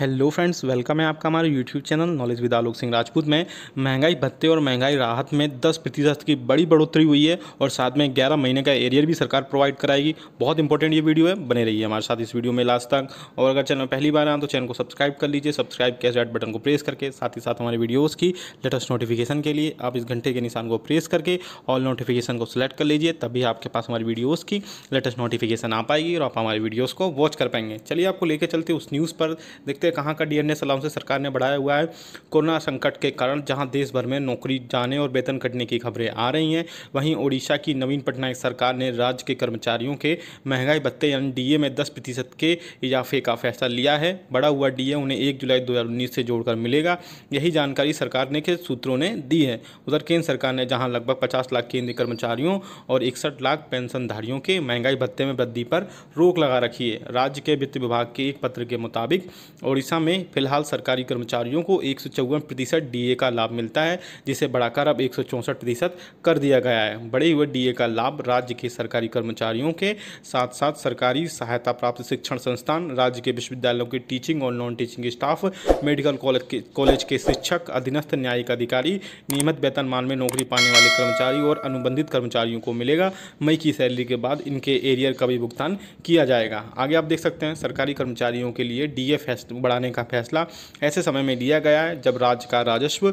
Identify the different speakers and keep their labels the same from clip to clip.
Speaker 1: hello friends welcome है आपका हमारे YouTube channel knowledge with Alok Singh Rajput में महंगाई भत्ते और महंगाई राहत में 10 प्रतिशत की बड़ी बढ़ोतरी हुई है और साथ में 11 महीने का एरियर भी सरकार प्रोवाइड कराएगी बहुत इंपॉर्टेंट ये वीडियो है बने रहिए हमारे साथ इस वीडियो में लास्ट तक और अगर चैनल पहली बार आए तो चैनल को सब्सक्राइब कर लीजिए सब्सक्राइब के रेड बटन को प्रेस करके साथ ही साथ हमारे वीडियोज़ की लेटेस्ट नोटिफिकेशन के लिए आप इस घंटे के निशान को प्रेस करके ऑल नोटिफिकेशन को सिलेक्ट कर लीजिए तभी आपके पास हमारी वीडियोज़ की लेटेस्ट नोटिफिकेशन आ पाएगी और आप हमारे वीडियोज़ को वॉच कर पाएंगे चलिए आपको लेकर चलते उस न्यूज़ पर देखते देखिए कहाँ का डीएनए डीएनएस से सरकार ने बढ़ाया हुआ है कोरोना संकट के कारण जहाँ देश भर में नौकरी जाने और वेतन कटने की खबरें आ रही हैं वहीं ओडिशा की नवीन पटनायक सरकार ने राज्य के कर्मचारियों के महंगाई भत्ते यानी डीए में दस प्रतिशत के इजाफे का फैसला लिया है बड़ा हुआ डीए उन्हें एक जुलाई दो से जोड़कर मिलेगा यही जानकारी सरकार ने के सूत्रों ने दी है उधर केंद्र सरकार ने जहाँ लगभग पचास लाख केंद्रीय कर्मचारियों और इकसठ लाख पेंशनधारियों के महंगाई भत्ते में वृद्धि पर रोक लगा रखी है राज्य के वित्त विभाग के एक पत्र के मुताबिक और ओडिशा में फिलहाल सरकारी कर्मचारियों को एक प्रतिशत डीए का लाभ मिलता है जिसे बढ़ाकर अब एक प्रतिशत कर दिया गया है बड़े हुए डीए का लाभ राज्य के सरकारी कर्मचारियों के साथ साथ सरकारी सहायता प्राप्त शिक्षण संस्थान राज्य के विश्वविद्यालयों के टीचिंग और non teaching staff medical college के शिक्षक अधीनस्थ न्यायिक अधिकारी नियमित वेतनमान में नौकरी पाने वाले कर्मचारी और अनुबंधित कर्मचारियों को मिलेगा मई की सैलरी के बाद इनके एरियर का भी भुगतान किया जाएगा आगे आप देख सकते हैं सरकारी कर्मचारियों के लिए डी फेस्ट बढ़ाने का फैसला ऐसे समय में लिया गया है जब राज्य का राजस्व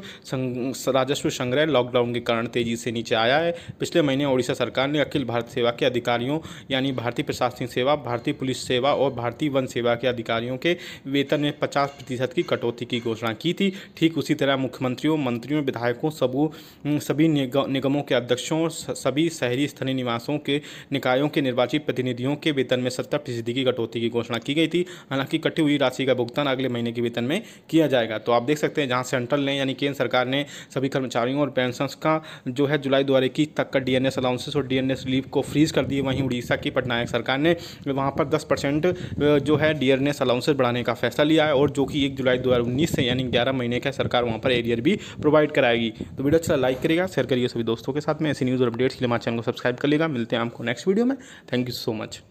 Speaker 1: राजस्व संग्रह लॉकडाउन के कारण तेजी से नीचे आया है पिछले महीने ओडिशा सरकार ने अखिल भारत सेवा के अधिकारियों यानी भारतीय प्रशासनिक सेवा भारतीय पुलिस सेवा और भारतीय वन सेवा के अधिकारियों के वेतन में पचास प्रतिशत की कटौती की घोषणा की थी ठीक उसी तरह मुख्यमंत्रियों मंत्रियों विधायकों सबू सभी निगमों के अध्यक्षों और सभी शहरी स्थानीय निवासों के निकायों के निर्वाचित प्रतिनिधियों के वेतन में सत्तर फीसदी की कटौती की घोषणा की गई थी हालांकि कटी हुई राशि का भुगतान भुगतान अगले महीने के वेतन में किया जाएगा तो आप देख सकते हैं जहाँ सेंट्रल ने यानी केंद्र सरकार ने सभी कर्मचारियों और पेंशन का जो है जुलाई दो इक्कीस तक का डी अलाउंसेस और डी लीव को फ्रीज कर दिए वहीं उड़ीसा की पटनायक सरकार ने वहाँ पर दस परसेंट जो है डी एन अलाउंसेस बढ़ाने का फैसला लिया है और जो कि एक जुलाई दो से यानी ग्यारह महीने का सरकार वहाँ पर एरियर भी प्रोवाइड कराएगी तो वीडियो अच्छा लाइक करेगा शेयर करिए सभी दोस्तों के साथ में ऐसी न्यूज़ और अपडेट्स के लिए हमारे चैनल को सब्सक्राइब कर लेगा मिलते हैं आपको नेक्स्ट वीडियो में थैंक यू सो मच